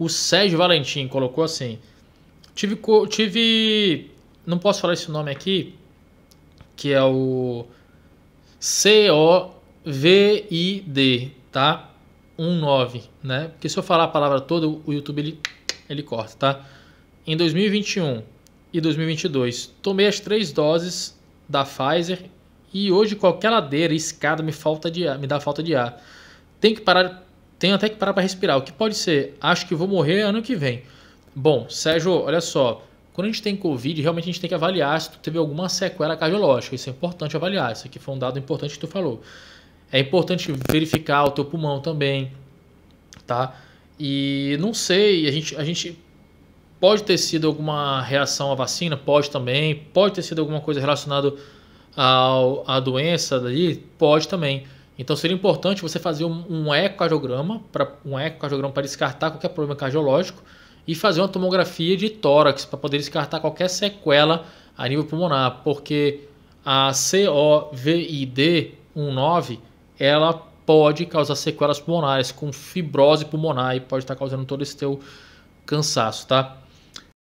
O Sérgio Valentim colocou assim: tive, tive. Não posso falar esse nome aqui, que é o C-O-V-I-D, tá? 19, né? Porque se eu falar a palavra toda, o YouTube ele, ele corta, tá? Em 2021 e 2022, tomei as três doses da Pfizer e hoje qualquer ladeira, escada me falta de ar, me dá falta de ar. Tem que parar tenho até que parar para respirar. O que pode ser? Acho que vou morrer ano que vem. Bom, Sérgio, olha só. Quando a gente tem Covid, realmente a gente tem que avaliar se tu teve alguma sequela cardiológica. Isso é importante avaliar. Isso aqui foi um dado importante que tu falou. É importante verificar o teu pulmão também, tá? E não sei, a gente, a gente pode ter sido alguma reação à vacina, pode também, pode ter sido alguma coisa relacionada ao, à doença daí, pode também. Então seria importante você fazer um, um ecocardiograma, para um ecocardiograma para descartar qualquer problema cardiológico e fazer uma tomografia de tórax para poder descartar qualquer sequela a nível pulmonar, porque a COVID-19 ela pode causar sequelas pulmonares com fibrose pulmonar e pode estar causando todo esse teu cansaço, tá?